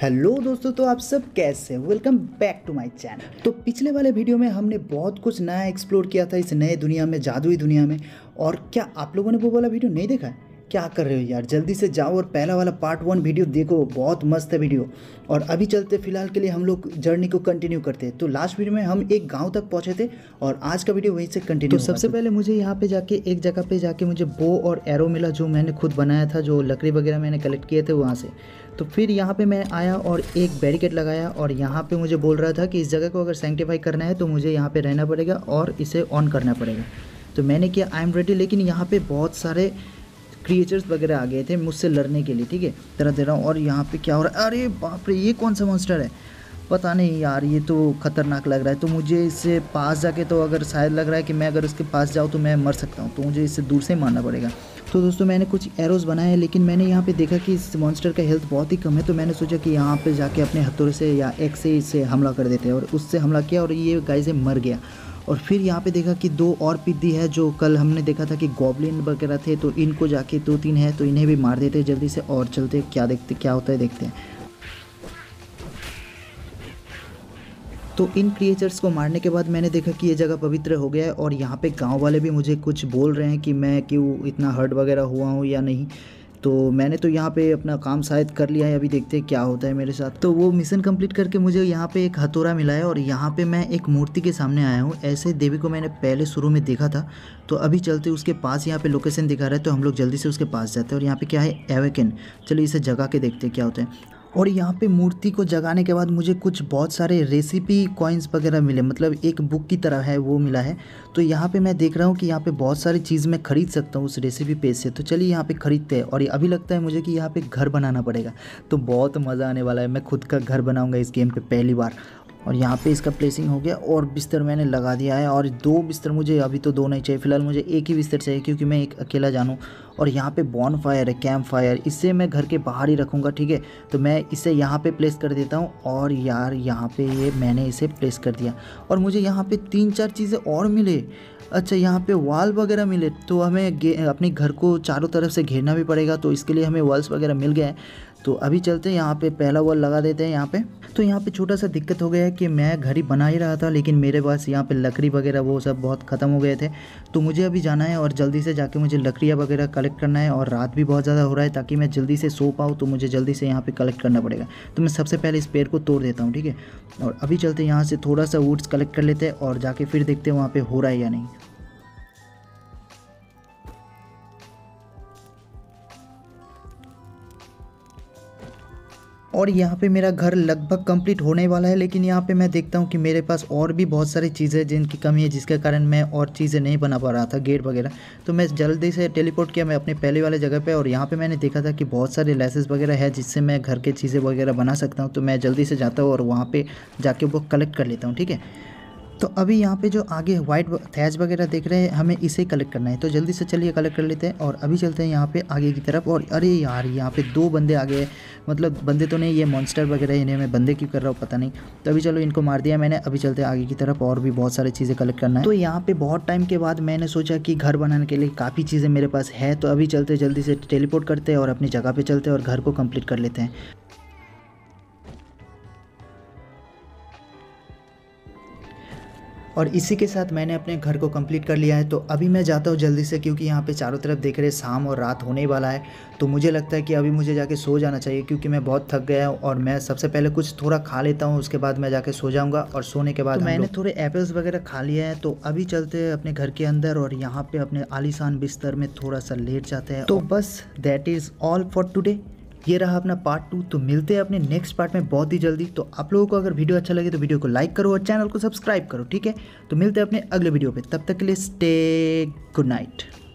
hello दोस्तों तो आप सब कैसे welcome back to my channel तो पिछले वाले वीडियो में हमने बहुत कुछ नया एक्सप्लोर किया था इस नए दुनिया में जादुई दुनिया में और क्या आप लोगों ने वो वाला वीडियो नहीं देखा है क्या कर रहे हो यार जल्दी से जाओ और पहला वाला पार्ट वन वीडियो देखो बहुत मस्त है वीडियो और अभी चलते फिलहाल के लिए हम लोग जर्नी को कंटिन्यू करते हैं तो लास्ट वीडियो में हम एक गांव तक पहुंचे थे और आज का वीडियो वहीं से कंटिन्यू तो सबसे पहले मुझे यहाँ पे जाके एक जगह पे जाके मुझे बो और एरो मिला जो मैंने खुद बनाया था जो लकड़ी वगैरह मैंने कलेक्ट किए थे वहाँ से तो फिर यहाँ पे मैं आया और एक बैरिकेड लगाया और यहाँ पे मुझे बोल रहा था कि इस जगह को अगर सेंटिफाई करना है तो मुझे यहाँ पे रहना पड़ेगा और इसे ऑन करना पड़ेगा तो मैंने किया आई एम रेडी लेकिन यहाँ पे बहुत सारे क्रिएचर्स वगैरह आ गए थे मुझसे लड़ने के लिए ठीक है तरह तरह और यहाँ पे क्या हो रहा है अरे बाप रे ये कौन सा मॉन्स्टर है पता नहीं यार ये तो खतरनाक लग रहा है तो मुझे इससे पास जाके तो अगर शायद लग रहा है कि मैं अगर उसके पास जाऊँ तो मैं मर सकता हूँ तो मुझे इससे दूर से ही मारना पड़ेगा तो दोस्तों मैंने कुछ एरोज़ बनाए हैं लेकिन मैंने यहाँ पे देखा कि इस मॉन्स्टर का हेल्थ बहुत ही कम है तो मैंने सोचा कि यहाँ पे जाके अपने हथौड़े से या एक से इससे हमला कर देते हैं और उससे हमला किया और ये गाय से मर गया और फिर यहाँ पे देखा कि दो और पिद्दी है जो कल हमने देखा था कि गॉबलिन वगैरह थे तो इनको जाके दो तीन है तो इन्हें भी मार देते जल्दी से और चलते क्या देखते क्या होता है देखते हैं तो इन क्रिएचर्स को मारने के बाद मैंने देखा कि ये जगह पवित्र हो गया है और यहाँ पे गांव वाले भी मुझे कुछ बोल रहे हैं कि मैं क्यों इतना हर्ट वगैरह हुआ हूँ या नहीं तो मैंने तो यहाँ पे अपना काम शायद कर लिया है अभी देखते हैं क्या होता है मेरे साथ तो वो मिशन कंप्लीट करके मुझे यहाँ पे एक हथौरा मिला है और यहाँ पे मैं एक मूर्ति के सामने आया हूँ ऐसे देवी को मैंने पहले शुरू में देखा था तो अभी चलते उसके पास यहाँ पे लोकेशन दिखा रहा है तो हम लोग जल्दी से उसके पास जाते हैं और यहाँ पर क्या है एवेकन चलिए इसे जगा के देखते हैं क्या होता है और यहाँ पे मूर्ति को जगाने के बाद मुझे कुछ बहुत सारे रेसिपी कॉइन्स वगैरह मिले मतलब एक बुक की तरह है वो मिला है तो यहाँ पे मैं देख रहा हूँ कि यहाँ पे बहुत सारी चीज़ मैं ख़रीद सकता हूँ उस रेसिपी पेज से तो चलिए यहाँ पे ख़रीदते हैं और अभी लगता है मुझे कि यहाँ पर घर बनाना पड़ेगा तो बहुत मज़ा आने वाला है मैं खुद का घर बनाऊँगा इस गेम पर पहली बार और यहाँ पे इसका प्लेसिंग हो गया और बिस्तर मैंने लगा दिया है और दो बिस्तर मुझे अभी तो दो नहीं चाहिए फिलहाल मुझे एक ही बिस्तर चाहिए क्योंकि मैं एक अकेला जानूँ और यहाँ पे बॉन फायर है कैम्प फायर इसे मैं घर के बाहर ही रखूँगा ठीक है तो मैं इसे यहाँ पे प्लेस कर देता हूँ और यार यहाँ पे ये मैंने इसे प्लेस कर दिया और मुझे यहाँ पे तीन चार चीज़ें और मिले अच्छा यहाँ पे वॉल वगैरह मिले तो हमें अपने घर को चारों तरफ से घेरना भी पड़ेगा तो इसके लिए हमें वॉल्स वगैरह मिल गए हैं तो अभी चलते हैं यहाँ पे पहला वॉल लगा देते हैं यहाँ पे तो यहाँ पे छोटा सा दिक्कत हो गया है कि मैं घर ही बना ही रहा था लेकिन मेरे पास यहाँ पे लकड़ी वगैरह वो सब बहुत ख़त्म हो गए थे तो मुझे अभी जाना है और जल्दी से जाके मुझे लकड़ियाँ वगैरह कलेक्ट करना है और रात भी बहुत ज़्यादा हो रहा है ताकि मैं जल्दी से सो पाऊँ तो मुझे जल्दी से यहाँ पर कलेक्ट करना पड़ेगा तो मैं सबसे पहले इस पेड़ को तोड़ देता हूँ ठीक है और अभी चलते यहाँ से थोड़ा सा वुड्स कलेक्ट कर लेते हैं और जाके फिर देखते हैं वहाँ पर हो रहा है या नहीं और यहाँ पे मेरा घर लगभग कंप्लीट होने वाला है लेकिन यहाँ पे मैं देखता हूँ कि मेरे पास और भी बहुत सारी चीज़ें जिनकी कमी है जिसके कारण मैं और चीज़ें नहीं बना पा रहा था गेट वगैरह तो मैं जल्दी से टेलीपोर्ट किया मैं अपने पहले वाले जगह पर और यहाँ पर मैंने देखा था कि बहुत सारे लाइसेंस वगैरह है जिससे मैं घर के चीज़ें वगैरह बना सकता हूँ तो मैं जल्दी से जाता हूँ और वहाँ पर जाके वो कलेक्ट कर लेता हूँ ठीक है तो अभी यहाँ पे जो आगे व्हाइट थैज वगैरह देख रहे हैं हमें इसे कलेक्ट करना है तो जल्दी से चलिए कलेक्ट कर लेते हैं और अभी चलते हैं यहाँ पे आगे की तरफ और अरे यार यहाँ पे दो बंदे आ गए मतलब बंदे तो नहीं ये मॉन्स्टर वगैरह इन्हें मैं बंदे क्यों कर रहा हूँ पता नहीं तो अभी चलो इनको मार दिया मैंने अभी चलते आगे की तरफ और भी बहुत सारी चीज़ें कलेक्ट करना है तो यहाँ पर बहुत टाइम के बाद मैंने सोचा कि घर बनाने के लिए काफ़ी चीज़ें मेरे पास है तो अभी चलते जल्दी से टेलीपोर्ट करते हैं और अपनी जगह पर चलते हैं और घर को कम्प्लीट कर लेते हैं और इसी के साथ मैंने अपने घर को कंप्लीट कर लिया है तो अभी मैं जाता हूँ जल्दी से क्योंकि यहाँ पे चारों तरफ देख रहे शाम और रात होने वाला है तो मुझे लगता है कि अभी मुझे जाके सो जाना चाहिए क्योंकि मैं बहुत थक गया हूँ और मैं सबसे पहले कुछ थोड़ा खा लेता हूँ उसके बाद मैं जाके सो जाऊँगा और सोने के बाद तो मैंने थोड़े एप्पल्स वगैरह खा लिए हैं तो अभी चलते हैं अपने घर के अंदर और यहाँ पर अपने आलिशान बिस्तर में थोड़ा सा लेट जाते हैं तो बस that is all for today ये रहा अपना पार्ट टू तो मिलते हैं अपने नेक्स्ट पार्ट में बहुत ही जल्दी तो आप लोगों को अगर वीडियो अच्छा लगे तो वीडियो को लाइक करो और चैनल को सब्सक्राइब करो ठीक है तो मिलते हैं अपने अगले वीडियो पर तब तक के लिए स्टे गुड नाइट